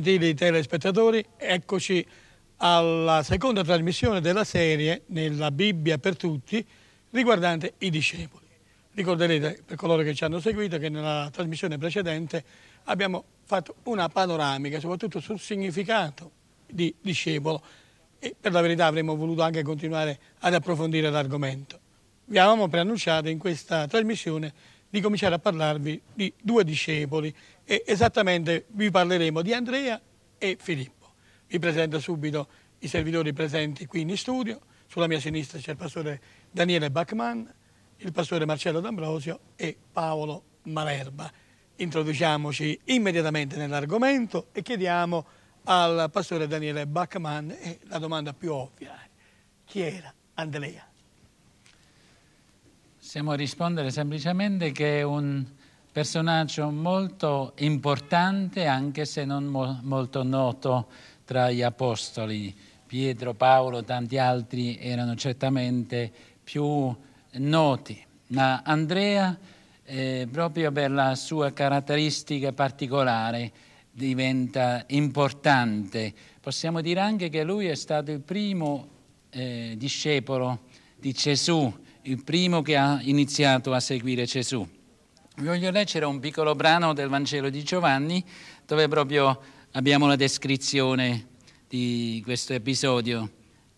gentili telespettatori, eccoci alla seconda trasmissione della serie nella Bibbia per tutti riguardante i discepoli. Ricorderete per coloro che ci hanno seguito che nella trasmissione precedente abbiamo fatto una panoramica soprattutto sul significato di discepolo e per la verità avremmo voluto anche continuare ad approfondire l'argomento. Vi avevamo preannunciato in questa trasmissione di cominciare a parlarvi di due discepoli e esattamente vi parleremo di Andrea e Filippo. Vi presento subito i servitori presenti qui in studio. Sulla mia sinistra c'è il pastore Daniele Bachmann, il pastore Marcello D'Ambrosio e Paolo Malerba. Introduciamoci immediatamente nell'argomento e chiediamo al pastore Daniele Bachmann la domanda più ovvia. Chi era Andrea? Possiamo rispondere semplicemente che è un personaggio molto importante, anche se non mo- molto noto tra gli apostoli. Pietro, Paolo, tanti altri erano certamente più noti, ma Andrea, eh, proprio per la sua caratteristica particolare, diventa importante. Possiamo dire anche che lui è stato il primo eh, discepolo di Gesù il primo che ha iniziato a seguire Gesù. Voglio leggere un piccolo brano del Vangelo di Giovanni dove proprio abbiamo la descrizione di questo episodio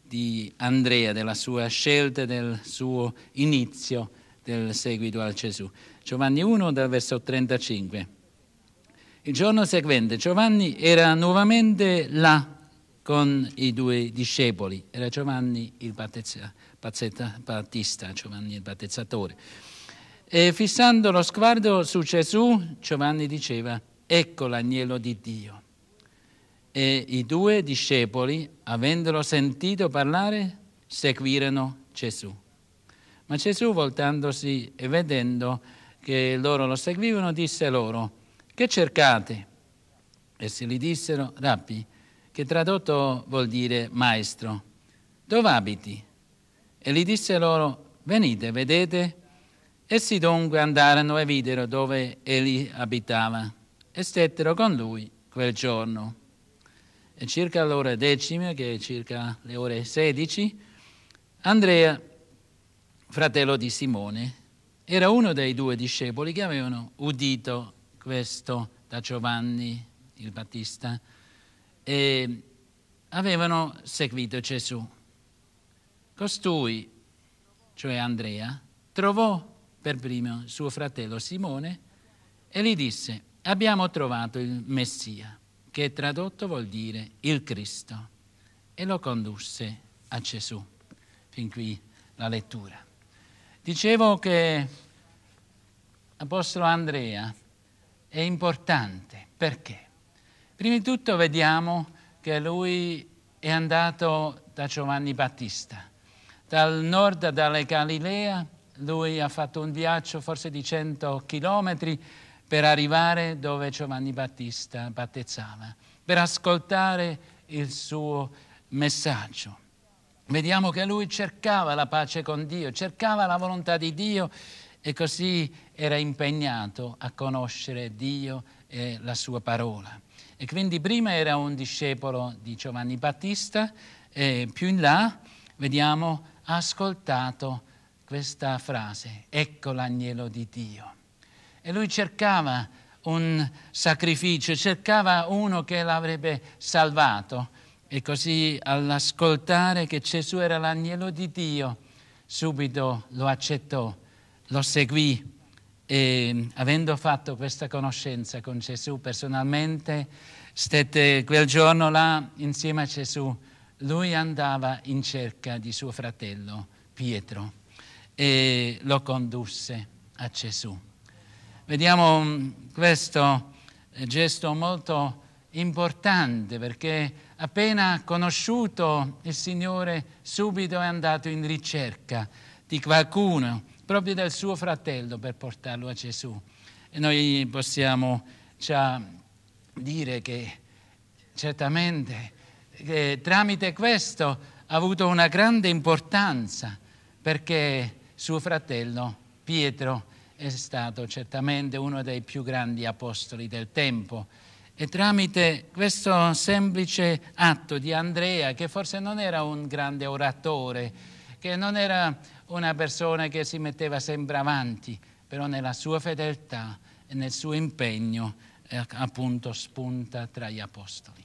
di Andrea, della sua scelta, del suo inizio del seguito al Gesù. Giovanni 1 dal verso 35. Il giorno seguente Giovanni era nuovamente là con i due discepoli, era Giovanni il Battista, Giovanni il Battezzatore. E fissando lo sguardo su Gesù, Giovanni diceva, ecco l'agnello di Dio. E i due discepoli, avendolo sentito parlare, seguirono Gesù. Ma Gesù, voltandosi e vedendo che loro lo seguivano, disse loro, che cercate? Essi gli dissero, rabbi, che tradotto vuol dire maestro, dove abiti? E gli disse loro, venite, vedete. Essi dunque andarono e videro dove egli abitava e stettero con lui quel giorno. E circa l'ora decima, che è circa le ore sedici, Andrea, fratello di Simone, era uno dei due discepoli che avevano udito questo da Giovanni il Battista eh, avevano seguito Gesù. Costui, cioè Andrea, trovò per primo suo fratello Simone e gli disse, abbiamo trovato il Messia, che tradotto vuol dire il Cristo, e lo condusse a Gesù. Fin qui la lettura. Dicevo che l'Apostolo Andrea è importante perché? Prima di tutto vediamo che lui è andato da Giovanni Battista. Dal nord, dalla Galilea, lui ha fatto un viaggio forse di 100 chilometri per arrivare dove Giovanni Battista battezzava, per ascoltare il suo messaggio. Vediamo che lui cercava la pace con Dio, cercava la volontà di Dio e così era impegnato a conoscere Dio e la sua parola. E quindi prima era un discepolo di Giovanni Battista e più in là vediamo ha ascoltato questa frase, ecco l'agnello di Dio. E lui cercava un sacrificio, cercava uno che l'avrebbe salvato. E così all'ascoltare che Gesù era l'agnello di Dio, subito lo accettò, lo seguì e avendo fatto questa conoscenza con Gesù personalmente, stette quel giorno là insieme a Gesù, lui andava in cerca di suo fratello Pietro e lo condusse a Gesù. Vediamo mm, questo eh, gesto molto importante perché appena conosciuto il Signore subito è andato in ricerca di qualcuno proprio del suo fratello per portarlo a Gesù. E noi possiamo già dire che certamente che tramite questo ha avuto una grande importanza perché suo fratello Pietro è stato certamente uno dei più grandi apostoli del tempo. E tramite questo semplice atto di Andrea, che forse non era un grande oratore, che non era una persona che si metteva sempre avanti, però nella sua fedeltà e nel suo impegno eh, appunto spunta tra gli apostoli.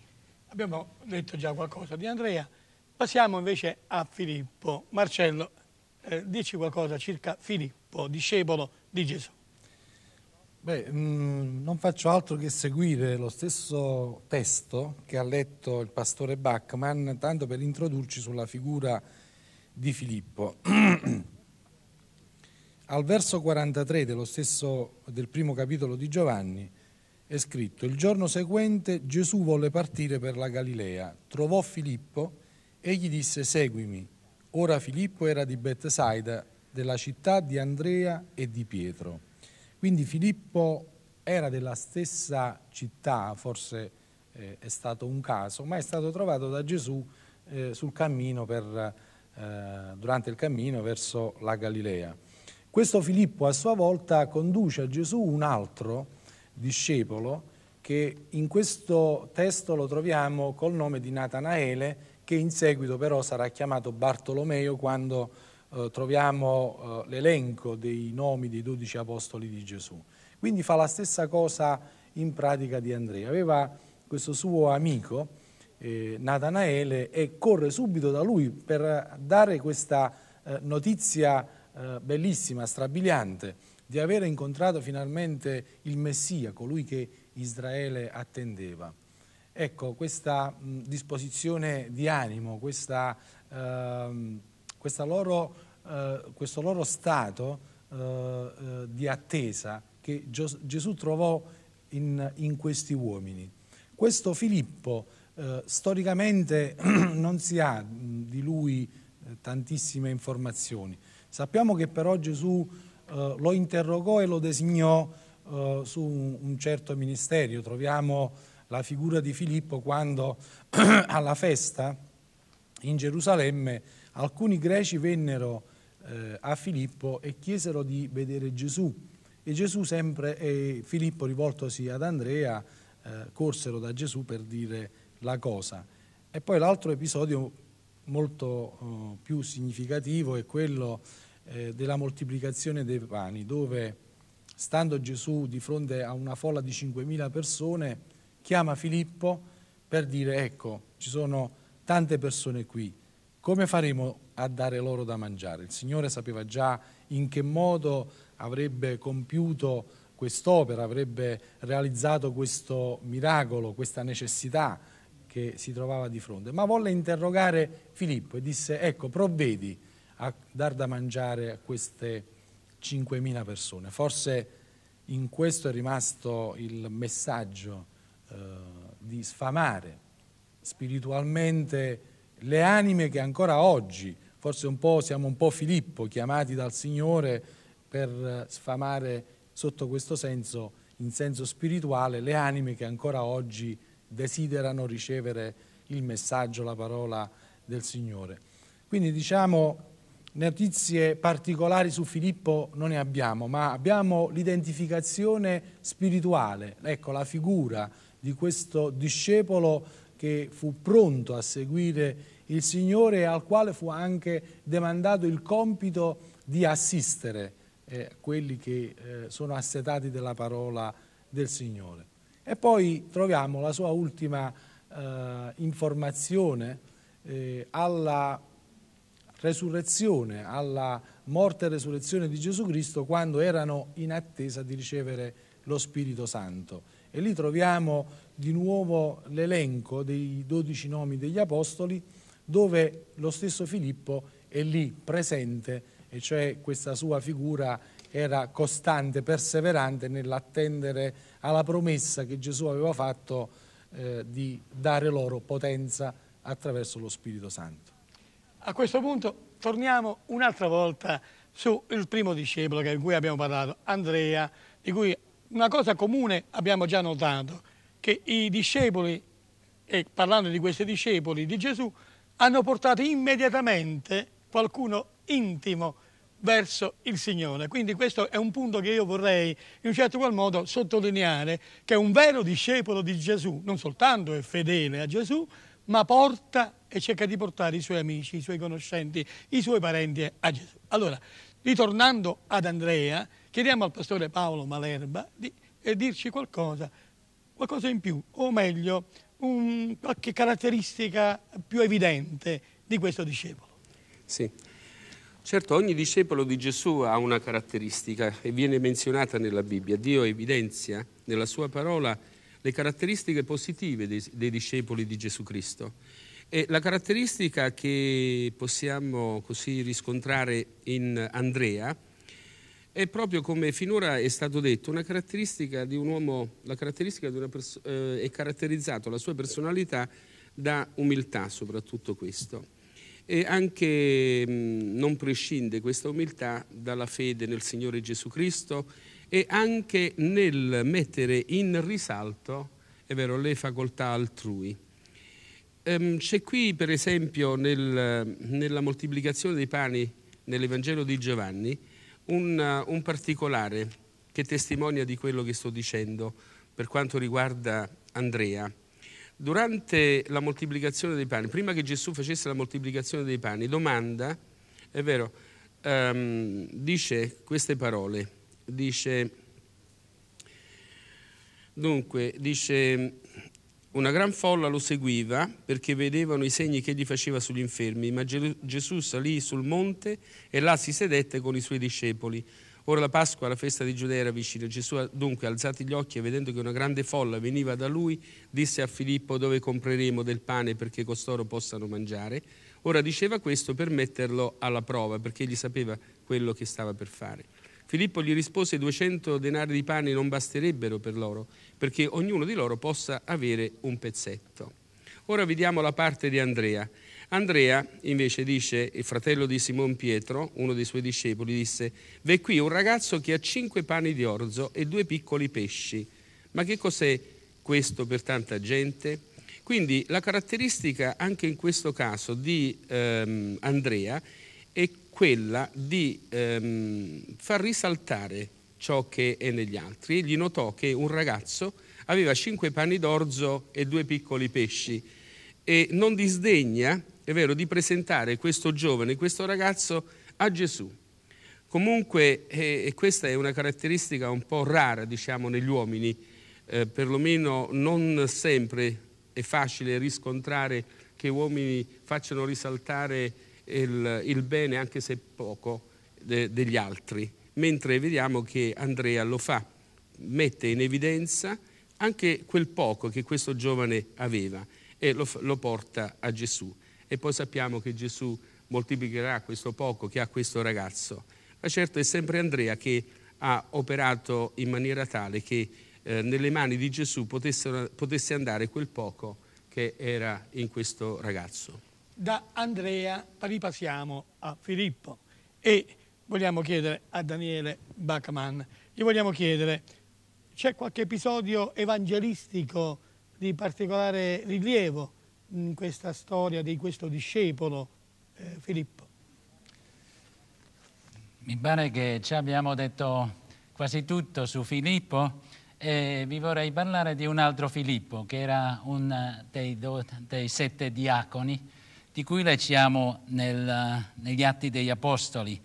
Abbiamo detto già qualcosa di Andrea, passiamo invece a Filippo. Marcello, eh, dici qualcosa circa Filippo, discepolo di Gesù. Beh, mh, mm, non faccio altro che seguire lo stesso testo che ha letto il pastore Bachmann, tanto per introdurci sulla figura di di Filippo. Al verso 43 dello stesso, del primo capitolo di Giovanni è scritto Il giorno seguente Gesù volle partire per la Galilea, trovò Filippo e gli disse seguimi. Ora Filippo era di Bethsaida, della città di Andrea e di Pietro. Quindi Filippo era della stessa città, forse eh, è stato un caso, ma è stato trovato da Gesù eh, sul cammino per eh, durante il cammino verso la Galilea. Questo Filippo a sua volta conduce a Gesù un altro discepolo che in questo testo lo troviamo col nome di Natanaele, che in seguito però sarà chiamato Bartolomeo quando eh, troviamo eh, l'elenco dei nomi dei dodici apostoli di Gesù. Quindi fa la stessa cosa in pratica di Andrea. Aveva questo suo amico eh, Natanaele e corre subito da lui per dare questa eh, notizia eh, bellissima, strabiliante, di aver incontrato finalmente il Messia, colui che Israele attendeva. Ecco, questa mh, disposizione di animo, questa, ehm, questa loro, eh, questo loro stato eh, eh, di attesa che Gesù trovò in, in questi uomini. Questo Filippo eh, storicamente non si ha di lui eh, tantissime informazioni. Sappiamo che però Gesù eh, lo interrogò e lo designò eh, su un, certo ministerio. Troviamo la figura di Filippo quando alla festa in Gerusalemme alcuni greci vennero a Filippo e chiesero di vedere Gesù. E Gesù sempre, e Filippo rivoltosi ad Andrea, corsero da Gesù per dire la cosa. E poi l'altro episodio molto eh, più significativo è quello eh, della moltiplicazione dei pani, dove stando Gesù di fronte a una folla di 5.000 persone, chiama Filippo per dire ecco, ci sono tante persone qui, come faremo a dare loro da mangiare? Il Signore sapeva già in che modo avrebbe compiuto quest'opera, avrebbe realizzato questo miracolo, questa necessità che si trovava di fronte, ma volle interrogare Filippo e disse ecco provvedi a dar da mangiare a queste 5.000 persone. Forse in questo è rimasto il messaggio eh, di sfamare spiritualmente le anime che ancora oggi, forse un po', siamo un po' Filippo, chiamati dal Signore per sfamare sotto questo senso, in senso spirituale, le anime che ancora oggi desiderano ricevere il messaggio, la parola del Signore. Quindi diciamo notizie particolari su Filippo non ne abbiamo, ma abbiamo l'identificazione spirituale, ecco la figura di questo discepolo che fu pronto a seguire il Signore e al quale fu anche demandato il compito di assistere eh, quelli che eh, sono assetati della parola del Signore. E poi troviamo la sua ultima eh, informazione eh, alla resurrezione, alla morte e resurrezione di Gesù Cristo quando erano in attesa di ricevere lo Spirito Santo. E lì troviamo di nuovo l'elenco dei dodici nomi degli Apostoli dove lo stesso Filippo è lì presente, e cioè questa sua figura era costante, perseverante nell'attendere alla promessa che Gesù aveva fatto eh, di dare loro potenza attraverso lo Spirito Santo. A questo punto torniamo un'altra volta sul primo discepolo di cui abbiamo parlato, Andrea, di cui una cosa comune abbiamo già notato, che i discepoli, e parlando di questi discepoli di Gesù, hanno portato immediatamente qualcuno intimo verso il Signore. Quindi questo è un punto che io vorrei in un certo qual modo sottolineare, che un vero discepolo di Gesù non soltanto è fedele a Gesù, ma porta e cerca di portare i suoi amici, i suoi conoscenti, i suoi parenti a Gesù. Allora, ritornando ad Andrea, chiediamo al pastore Paolo Malerba di eh, dirci qualcosa, qualcosa in più, o meglio, un, qualche caratteristica più evidente di questo discepolo. Sì. Certo, ogni discepolo di Gesù ha una caratteristica e viene menzionata nella Bibbia. Dio evidenzia nella sua parola le caratteristiche positive dei, dei discepoli di Gesù Cristo. E la caratteristica che possiamo così riscontrare in Andrea è proprio come finora è stato detto, una caratteristica di un uomo, la caratteristica di una persona, eh, è caratterizzata la sua personalità da umiltà, soprattutto questo e anche mh, mm, non prescinde questa umiltà dalla fede nel Signore Gesù Cristo e anche nel mettere in risalto, è vero, le facoltà altrui. Ehm, c'è qui per esempio nel, nella moltiplicazione dei pani nell'Evangelo di Giovanni un, un particolare che testimonia di quello che sto dicendo per quanto riguarda Andrea durante la moltiplicazione dei panni, prima che Gesù facesse la moltiplicazione dei panni, domanda, è vero, um, dice queste parole, dice, dunque, dice, una gran folla lo seguiva perché vedevano i segni che gli faceva sugli infermi, ma Gesù salì sul monte e là si sedette con i suoi discepoli. Ora la Pasqua, la festa di Giudea era vicina. Gesù dunque, alzati gli occhi e vedendo che una grande folla veniva da lui, disse a Filippo dove compreremo del pane perché costoro possano mangiare. Ora diceva questo per metterlo alla prova, perché egli sapeva quello che stava per fare. Filippo gli rispose 200 denari di pane non basterebbero per loro, perché ognuno di loro possa avere un pezzetto. Ora vediamo la parte di Andrea. Andrea invece dice, il fratello di Simon Pietro, uno dei suoi discepoli, disse, v'è qui un ragazzo che ha cinque pani di orzo e due piccoli pesci. Ma che cos'è questo per tanta gente? Quindi la caratteristica anche in questo caso di ehm, Andrea è quella di ehm, far risaltare ciò che è negli altri. Egli notò che un ragazzo aveva cinque panni d'orzo e due piccoli pesci e non disdegna è vero, di presentare questo giovane, questo ragazzo a Gesù. Comunque, eh, questa è una caratteristica un po' rara, diciamo, negli uomini, eh, perlomeno non sempre è facile riscontrare che uomini facciano risaltare il, il bene, anche se poco, de, degli altri, mentre vediamo che Andrea lo fa, mette in evidenza anche quel poco che questo giovane aveva e lo, lo porta a Gesù e poi sappiamo che Gesù moltiplicherà questo poco che ha questo ragazzo. Ma certo è sempre Andrea che ha operato in maniera tale che eh, nelle mani di Gesù potesse, andare quel poco che era in questo ragazzo. Da Andrea ripassiamo a Filippo e vogliamo chiedere a Daniele Bachmann, gli vogliamo chiedere, c'è qualche episodio evangelistico di particolare rilievo in questa storia di questo discepolo, eh, Filippo? Mi pare che ci abbiamo detto quasi tutto su Filippo e vi vorrei parlare di un altro Filippo che era uno eh, dei, dei, sette diaconi di cui leggiamo nel, eh, negli Atti degli Apostoli.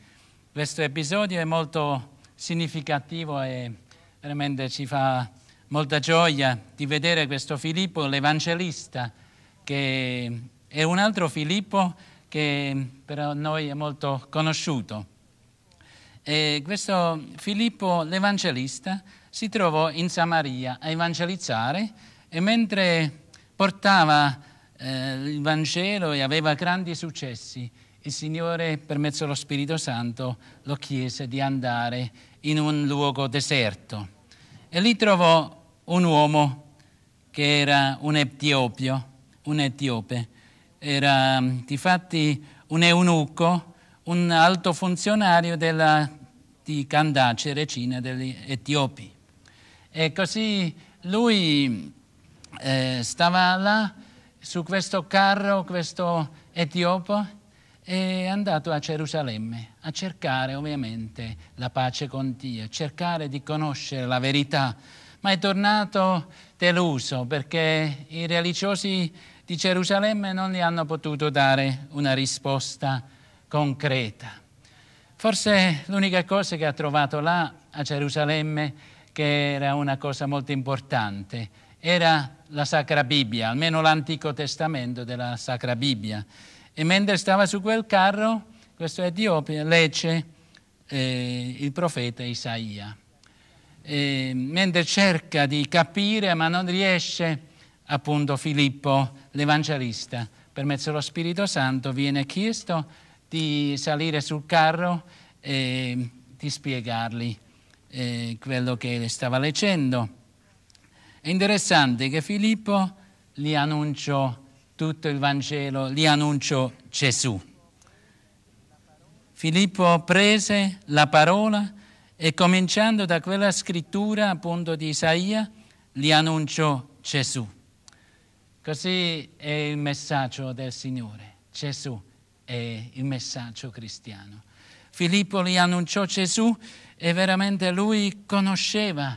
Questo episodio è molto significativo e veramente ci fa molta gioia di vedere questo Filippo, l'evangelista, che è un altro Filippo che per noi è molto conosciuto. E questo Filippo l'Evangelista si trovò in Samaria a evangelizzare e mentre portava eh, il Vangelo e aveva grandi successi, il Signore, per mezzo dello Spirito Santo, lo chiese di andare in un luogo deserto. E lì trovò un uomo che era un etiopio un etiope, era mm, difatti un eunuco, un alto funzionario della, di Candace, regina degli Etiopi. E così lui eh, stava là su questo carro, questo etiopo, e è andato a Gerusalemme a cercare ovviamente la pace con Dio, cercare di conoscere la verità, ma è tornato deluso perché i religiosi di Gerusalemme non gli hanno potuto dare una risposta concreta. Forse l'unica cosa che ha trovato là a Gerusalemme, che era una cosa molto importante, era la Sacra Bibbia, almeno l'Antico Testamento della Sacra Bibbia. E mentre stava su quel carro, questo etiope legge eh, il profeta Isaia. E mentre cerca di capire, ma non riesce a appunto Filippo l'Evangelista, per mezzo dello Spirito Santo, viene chiesto di salire sul carro e di spiegargli eh, quello che stava leggendo. È interessante che Filippo gli annunciò tutto il Vangelo, gli annunciò Gesù. Filippo prese la parola e cominciando da quella scrittura appunto di Isaia, gli annunciò Gesù. Così è il messaggio del Signore. Gesù è il messaggio cristiano. Filippo gli annunciò Gesù e veramente lui conosceva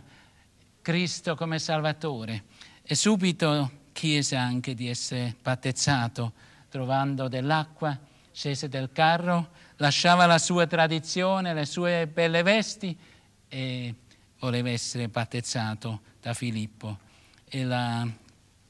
Cristo come Salvatore e subito chiese anche di essere battezzato, trovando dell'acqua, scese del carro, lasciava la sua tradizione, le sue belle vesti e voleva essere battezzato da Filippo. E la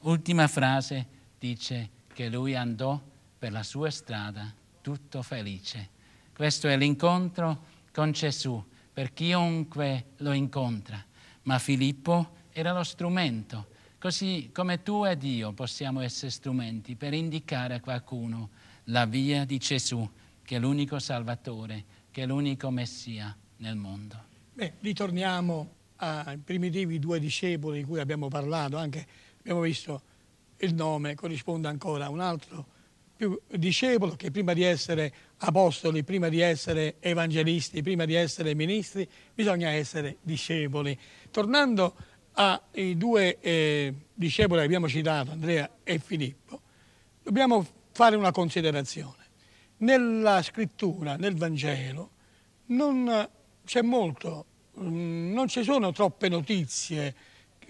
ultima frase dice che lui andò per la sua strada tutto felice. Questo è l'incontro con Gesù per chiunque lo incontra, ma Filippo era lo strumento. Così come tu ed io possiamo essere strumenti per indicare a qualcuno la via di Gesù, che è l'unico Salvatore, che è l'unico Messia nel mondo. Beh, ritorniamo ai primitivi due discepoli di cui abbiamo parlato anche abbiamo visto il nome corrisponde ancora a un altro più discepolo che prima di essere apostoli, prima di essere evangelisti, prima di essere ministri, bisogna essere discepoli. Tornando ai due eh, discepoli che abbiamo citato, Andrea e Filippo, dobbiamo fare una considerazione. Nella scrittura, nel Vangelo, non c'è molto, mm, non ci sono troppe notizie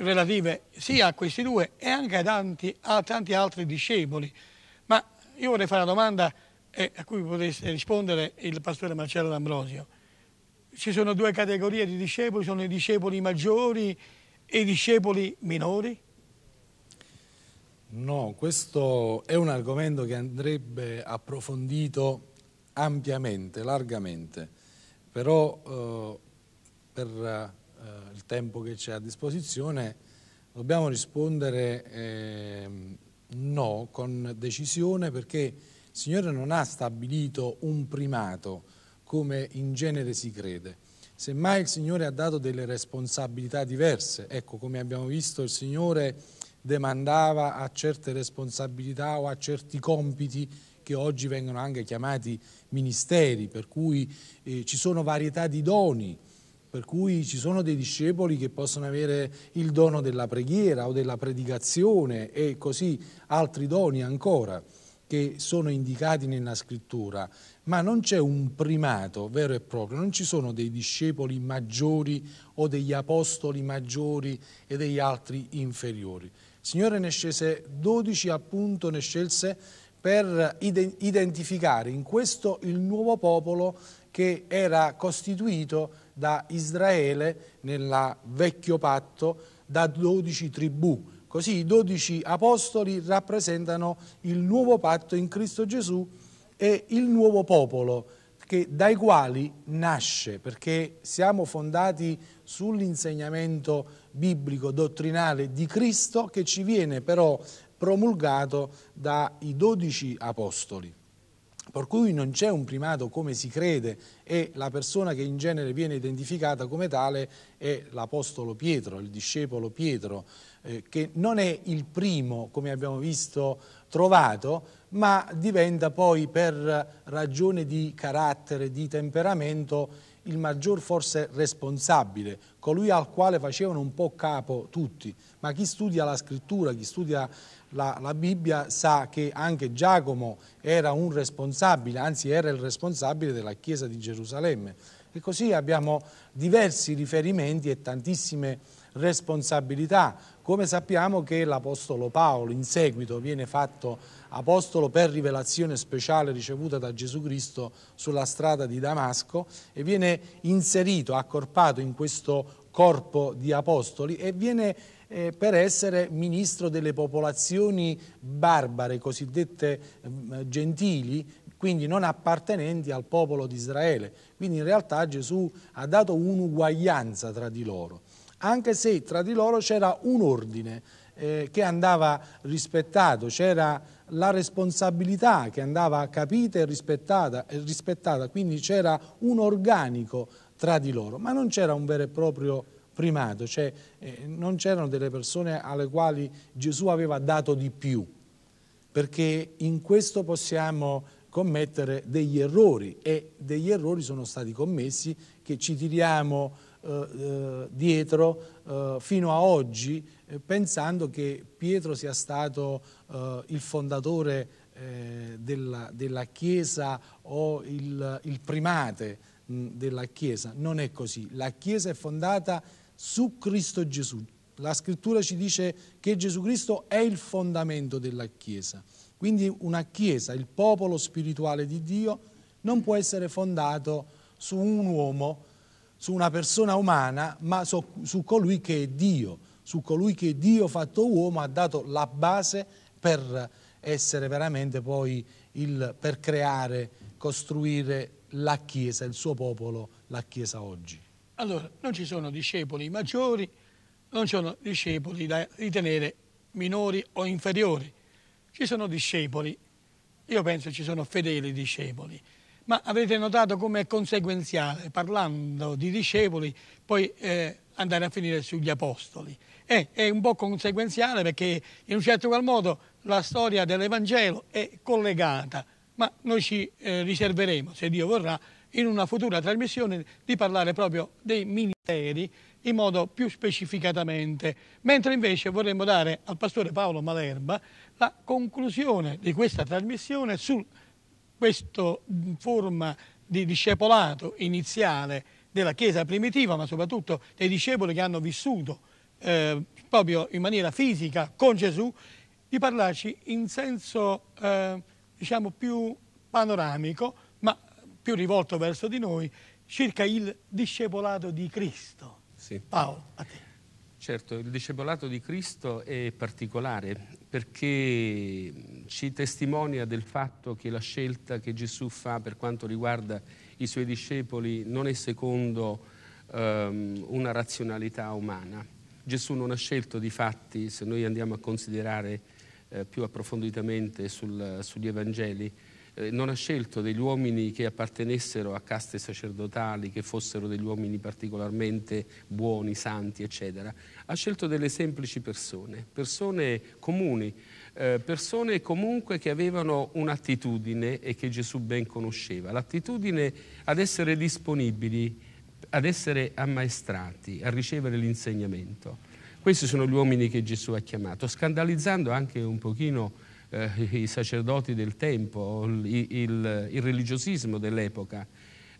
relative sia a questi due e anche a tanti, a tanti altri discepoli. Ma io vorrei fare una domanda eh, a cui potesse rispondere il pastore Marcello D'Ambrosio. Ci sono due categorie di discepoli, sono i discepoli maggiori e i discepoli minori? No, questo è un argomento che andrebbe approfondito ampiamente, largamente, però eh, per eh, eh, il tempo che c'è a disposizione, dobbiamo rispondere eh, no con decisione perché il Signore non ha stabilito un primato come in genere si crede. Semmai il Signore ha dato delle responsabilità diverse. Ecco, come abbiamo visto, il Signore demandava a certe responsabilità o a certi compiti che oggi vengono anche chiamati ministeri, per cui eh, ci sono varietà di doni per cui ci sono dei discepoli che possono avere il dono della preghiera o della predicazione e così altri doni ancora che sono indicati nella scrittura, ma non c'è un primato vero e proprio, non ci sono dei discepoli maggiori o degli apostoli maggiori e degli altri inferiori. Il Signore ne scelse 12 appunto, ne scelse per identificare in questo il nuovo popolo che era costituito da Israele nel vecchio patto da 12 tribù. Così i 12 apostoli rappresentano il nuovo patto in Cristo Gesù e il nuovo popolo che, dai quali nasce, perché siamo fondati sull'insegnamento biblico dottrinale di Cristo che ci viene però promulgato dai 12 apostoli per cui non c'è un primato come si crede e la persona che in genere viene identificata come tale è l'apostolo Pietro, il discepolo Pietro, eh, che non è il primo, come abbiamo visto, trovato, ma diventa poi per ragione di carattere, di temperamento, il maggior forse responsabile, colui al quale facevano un po' capo tutti, ma chi studia la scrittura, chi studia la, la, Bibbia sa che anche Giacomo era un responsabile, anzi era il responsabile della Chiesa di Gerusalemme. E così abbiamo diversi riferimenti e tantissime responsabilità, come sappiamo che l'Apostolo Paolo in seguito viene fatto Apostolo per rivelazione speciale ricevuta da Gesù Cristo sulla strada di Damasco e viene inserito, accorpato in questo corpo di apostoli e viene eh, per essere ministro delle popolazioni barbare, cosiddette eh, gentili, quindi non appartenenti al popolo di Israele. Quindi in realtà Gesù ha dato un'uguaglianza tra di loro, anche se tra di loro c'era un ordine eh, che andava rispettato, c'era la responsabilità che andava capita e rispettata, e rispettata quindi c'era un organico tra di loro, ma non c'era un vero e proprio organico primato, cioè eh, non c'erano delle persone alle quali Gesù aveva dato di più, perché in questo possiamo commettere degli errori e degli errori sono stati commessi che ci tiriamo eh, eh dietro eh, fino a oggi eh, pensando che Pietro sia stato eh, il fondatore della, della, Chiesa o il, il primate della Chiesa. Non è così. La Chiesa è fondata su Cristo Gesù. La scrittura ci dice che Gesù Cristo è il fondamento della Chiesa. Quindi una Chiesa, il popolo spirituale di Dio, non può essere fondato su un uomo, su una persona umana, ma su, su colui che è Dio, su colui che Dio fatto uomo ha dato la base per essere veramente poi il, per creare, costruire la Chiesa, il suo popolo, la Chiesa oggi. Allora, non ci sono discepoli maggiori, non ci sono discepoli da ritenere minori o inferiori. Ci sono discepoli, io penso ci sono fedeli discepoli, ma avete notato come è conseguenziale, parlando di discepoli, poi eh, andare a finire sugli apostoli. Eh, è un po' conseguenziale perché in un certo qual modo la storia dell'Evangelo è collegata, ma noi ci eh, riserveremo, se Dio vorrà, in una futura trasmissione di parlare proprio dei ministeri in modo più specificatamente, mentre invece vorremmo dare al pastore Paolo Malerba la conclusione di questa trasmissione su questa forma di discepolato iniziale della Chiesa primitiva, ma soprattutto dei discepoli che hanno vissuto eh, proprio in maniera fisica con Gesù, di parlarci in senso eh, diciamo più panoramico più rivolto verso di noi, circa il discepolato di Cristo. Sì. Paolo, a te. Certo, il discepolato di Cristo è particolare perché ci testimonia del fatto che la scelta che Gesù fa per quanto riguarda i suoi discepoli non è secondo um, una razionalità umana. Gesù non ha scelto di fatti, se noi andiamo a considerare eh, più approfonditamente sul, sugli Evangeli, eh, non ha scelto degli uomini che appartenessero a caste sacerdotali, che fossero degli uomini particolarmente buoni, santi, eccetera. Ha scelto delle semplici persone, persone comuni, eh, persone comunque che avevano un'attitudine e che Gesù ben conosceva, l'attitudine ad essere disponibili, ad essere ammaestrati, a ricevere l'insegnamento. Questi sono gli uomini che Gesù ha chiamato, scandalizzando anche un pochino eh, i sacerdoti del tempo, il, il, il religiosismo dell'epoca.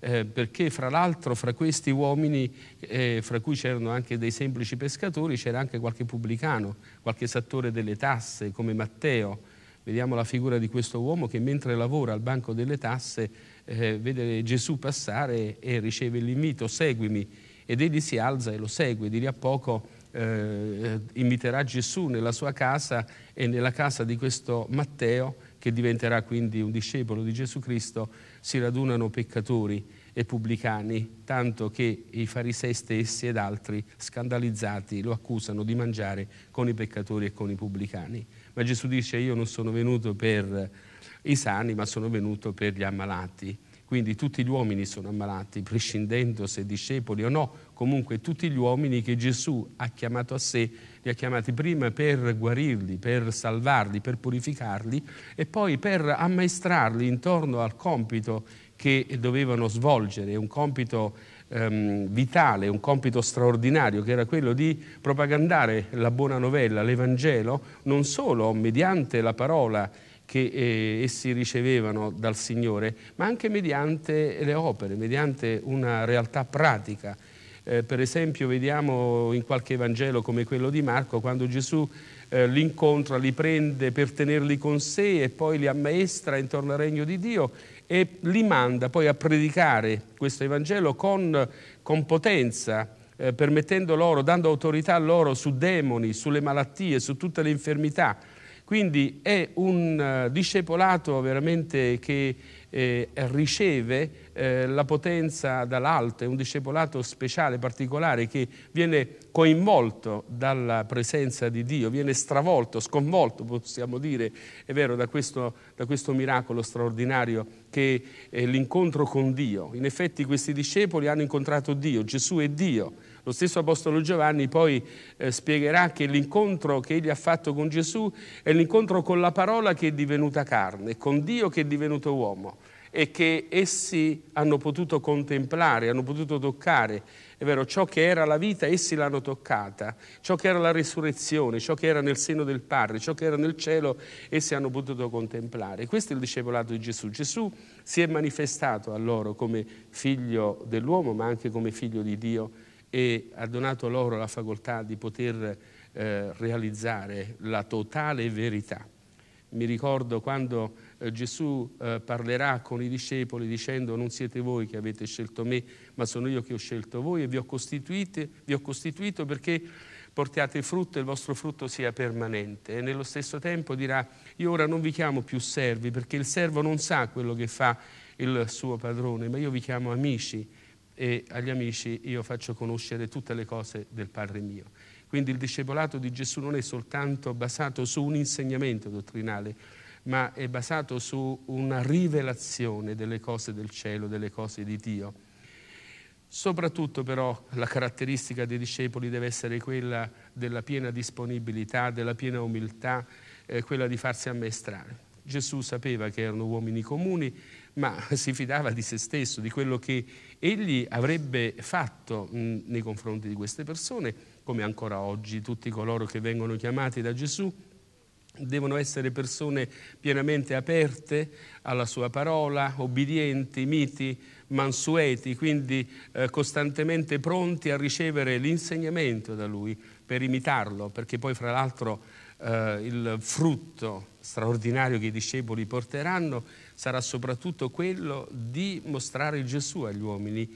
Eh, perché fra l'altro fra questi uomini, eh, fra cui c'erano anche dei semplici pescatori, c'era anche qualche pubblicano, qualche sattore delle tasse come Matteo. Vediamo la figura di questo uomo che mentre lavora al banco delle tasse eh, vede Gesù passare e riceve l'invito, seguimi, ed egli si alza e lo segue. Di lì a poco eh, imiterà Gesù nella sua casa e nella casa di questo Matteo, che diventerà quindi un discepolo di Gesù Cristo, si radunano peccatori e pubblicani, tanto che i farisei stessi ed altri scandalizzati lo accusano di mangiare con i peccatori e con i pubblicani. Ma Gesù dice io non sono venuto per i sani, ma sono venuto per gli ammalati. Quindi tutti gli uomini sono ammalati, prescindendo se discepoli o no, comunque tutti gli uomini che Gesù ha chiamato a sé, li ha chiamati prima per guarirli, per salvarli, per purificarli e poi per ammaestrarli intorno al compito che dovevano svolgere, un compito ehm, vitale, un compito straordinario che era quello di propagandare la buona novella, l'Evangelo, non solo mediante la parola, che eh, essi ricevevano dal Signore, ma anche mediante le opere, mediante una realtà pratica. Eh, per esempio vediamo in qualche Vangelo come quello di Marco, quando Gesù eh, li incontra, li prende per tenerli con sé e poi li ammaestra intorno al regno di Dio e li manda poi a predicare questo Evangelo con, con potenza, eh, permettendo loro, dando autorità loro su demoni, sulle malattie, su tutte le infermità. Quindi è un eh, discepolato veramente che eh, riceve eh, la potenza dall'alto, è un discepolato speciale, particolare, che viene coinvolto dalla presenza di Dio, viene stravolto, sconvolto, possiamo dire, è vero, da questo, da questo miracolo straordinario che è eh, l'incontro con Dio. In effetti questi discepoli hanno incontrato Dio, Gesù è Dio lo stesso Apostolo Giovanni poi eh, spiegherà che l'incontro che egli ha fatto con Gesù è l'incontro con la parola che è divenuta carne, con Dio che è divenuto uomo e che essi hanno potuto contemplare, hanno potuto toccare. È vero, ciò che era la vita, essi l'hanno toccata, ciò che era la risurrezione, ciò che era nel seno del Padre, ciò che era nel cielo, essi hanno potuto contemplare. Questo è il discepolato di Gesù. Gesù si è manifestato a loro come figlio dell'uomo, ma anche come figlio di Dio e ha donato loro la facoltà di poter eh, realizzare la totale verità. Mi ricordo quando eh, Gesù eh, parlerà con i discepoli dicendo non siete voi che avete scelto me, ma sono io che ho scelto voi e vi ho, vi ho costituito perché portiate frutto e il vostro frutto sia permanente. E nello stesso tempo dirà io ora non vi chiamo più servi perché il servo non sa quello che fa il suo padrone, ma io vi chiamo amici e agli amici io faccio conoscere tutte le cose del Padre mio. Quindi il discepolato di Gesù non è soltanto basato su un insegnamento dottrinale, ma è basato su una rivelazione delle cose del cielo, delle cose di Dio. Soprattutto però la caratteristica dei discepoli deve essere quella della piena disponibilità, della piena umiltà, eh, quella di farsi ammaestrare. Gesù sapeva che erano uomini comuni, ma si fidava di se stesso, di quello che egli avrebbe fatto mm, nei confronti di queste persone, come ancora oggi tutti coloro che vengono chiamati da Gesù devono essere persone pienamente aperte alla sua parola, obbedienti, miti, mansueti, quindi eh, costantemente pronti a ricevere l'insegnamento da lui per imitarlo, perché poi fra l'altro eh, il frutto straordinario che i discepoli porteranno sarà soprattutto quello di mostrare Gesù agli uomini,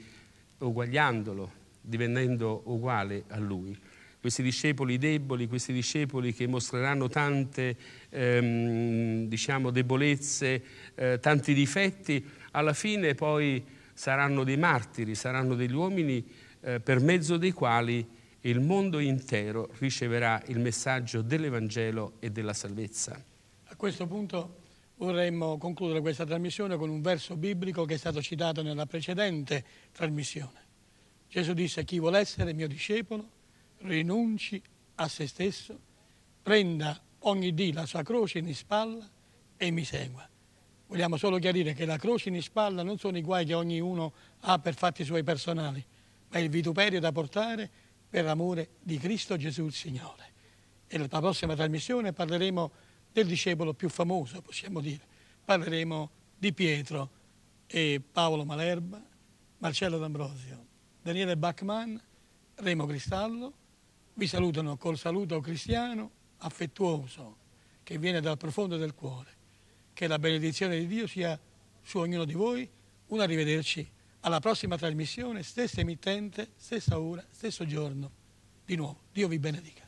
uguagliandolo, divenendo uguale a lui questi discepoli deboli, questi discepoli che mostreranno tante ehm, diciamo, debolezze, eh, tanti difetti, alla fine poi saranno dei martiri, saranno degli uomini eh, per mezzo dei quali il mondo intero riceverà il messaggio dell'Evangelo e della salvezza. A questo punto vorremmo concludere questa trasmissione con un verso biblico che è stato citato nella precedente trasmissione. Gesù disse chi vuole essere mio discepolo rinunci a se stesso, prenda ogni dì la sua croce in spalla e mi segua. Vogliamo solo chiarire che la croce in spalla non sono i guai che ognuno ha per fatti suoi personali, ma il vituperio da portare per l'amore di Cristo Gesù il Signore. E la prossima trasmissione parleremo del discepolo più famoso, possiamo dire. Parleremo di Pietro e Paolo Malerba, Marcello D'Ambrosio, Daniele Bachmann, Remo Cristallo. Vi salutano col saluto cristiano affettuoso che viene dal profondo del cuore. Che la benedizione di Dio sia su ognuno di voi. Un arrivederci alla prossima trasmissione, stessa emittente, stessa ora, stesso giorno. Di nuovo, Dio vi benedica.